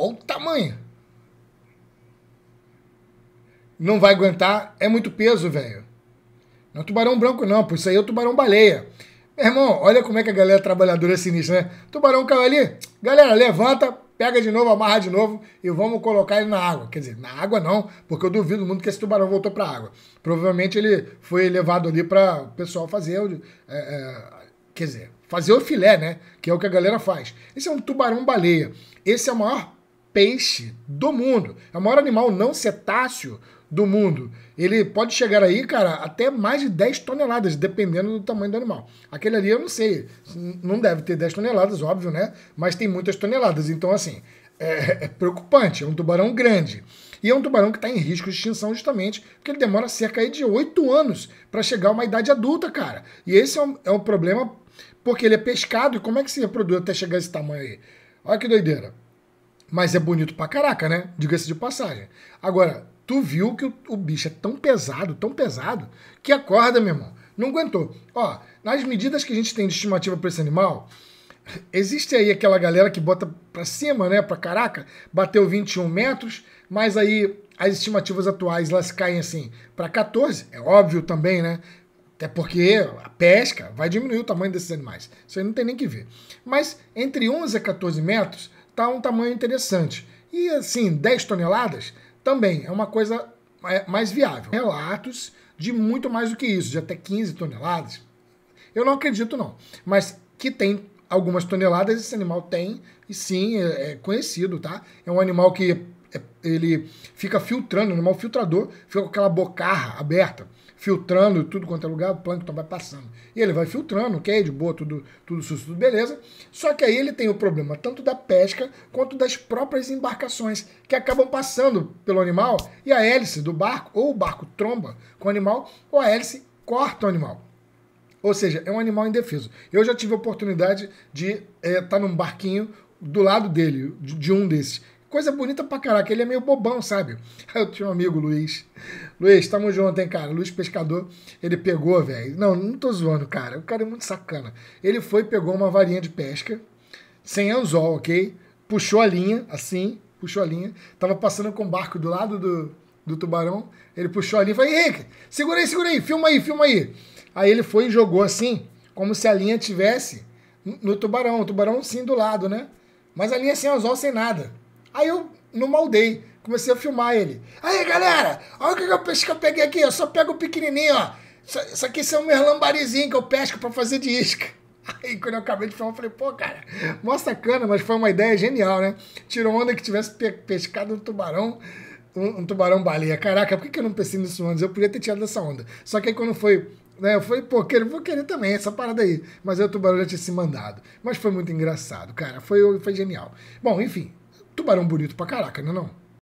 Olha o tamanho. Não vai aguentar, é muito peso, velho. Não é tubarão branco, não, por isso aí é o tubarão baleia. Meu irmão, olha como é que a galera trabalhadora é sinistra, né? Tubarão caiu ali, galera, levanta, pega de novo, amarra de novo e vamos colocar ele na água. Quer dizer, na água não, porque eu duvido muito que esse tubarão voltou para a água. Provavelmente ele foi levado ali para o pessoal fazer, é, é, quer dizer, fazer o filé, né? Que é o que a galera faz. Esse é um tubarão baleia. Esse é o maior peixe do mundo. É o maior animal não cetáceo do mundo. Ele pode chegar aí, cara, até mais de 10 toneladas, dependendo do tamanho do animal. Aquele ali eu não sei, não deve ter 10 toneladas, óbvio, né? Mas tem muitas toneladas. Então, assim, é, é preocupante. É um tubarão grande. E é um tubarão que está em risco de extinção justamente porque ele demora cerca de 8 anos para chegar a uma idade adulta, cara. E esse é um, é um problema porque ele é pescado. E como é que se reproduz até chegar a esse tamanho aí? Olha que doideira. Mas é bonito pra caraca, né? Diga-se de passagem. Agora, tu viu que o, o, bicho é tão pesado, tão pesado, que acorda, meu irmão. Não aguentou. Ó, nas medidas que a gente tem de estimativa para esse animal, existe aí aquela galera que bota pra cima, né? Pra caraca, bateu 21 metros, mas aí as estimativas atuais elas caem assim para 14, é óbvio também, né? Até porque a pesca vai diminuir o tamanho desses animais. Isso aí não tem nem que ver. Mas entre 11 a 14 metros, tá um tamanho interessante. E assim, 10 toneladas também é uma coisa mais viável. Relatos de muito mais do que isso, de até 15 toneladas. Eu não acredito, não. Mas que tem algumas toneladas, esse animal tem, e sim, é, é conhecido, tá? É um animal que ele fica filtrando, normal né, filtrador, fica com aquela bocarra aberta, filtrando tudo quanto é lugar, o plâncton vai passando. E ele vai filtrando, ok, de boa, tudo, tudo susto, tudo beleza. Só que aí ele tem o problema tanto da pesca quanto das próprias embarcações, que acabam passando pelo animal e a hélice do barco, ou o barco tromba com o animal, ou a hélice corta o animal. Ou seja, é um animal indefeso. Eu já tive a oportunidade de estar eh, é, tá num barquinho do lado dele, de, de um desses, Coisa bonita pra caraca. Ele é meio bobão, sabe? Aí eu tinha um amigo, Luiz. Luiz, tamo junto, hein, cara? Luiz Pescador, ele pegou, velho. Não, não tô zoando, cara. O cara é muito sacana. Ele foi, pegou uma varinha de pesca, sem anzol, ok? Puxou a linha, assim, puxou a linha. Tava passando com o barco do lado do, do tubarão. Ele puxou a linha e falou: Henrique, segura aí, segura aí, filma aí, filma aí. Aí ele foi e jogou assim, como se a linha tivesse no tubarão. O tubarão sim do lado, né? Mas a linha sem anzol, sem nada. Aí eu não maldei, comecei a filmar ele. Aí, galera, olha o que eu peixe que eu peguei aqui, eu só pego o pequenininho, ó. Isso, isso aqui são merlambarizinho que eu pesco para fazer de isca. Aí quando eu acabei de filmar, eu falei, pô, cara, mó sacana, mas foi uma ideia genial, né? Tirou onda que tivesse pe pescado um tubarão, um, um, tubarão baleia. Caraca, por que, eu não pensei nisso antes? Eu podia ter tirado essa onda. Só que aí quando foi, né, eu falei, pô, querer vou querer também essa parada aí. Mas aí o tubarão já tinha se mandado. Mas foi muito engraçado, cara, foi, foi genial. Bom, enfim, Tubarão bonito pra caraca, não é não?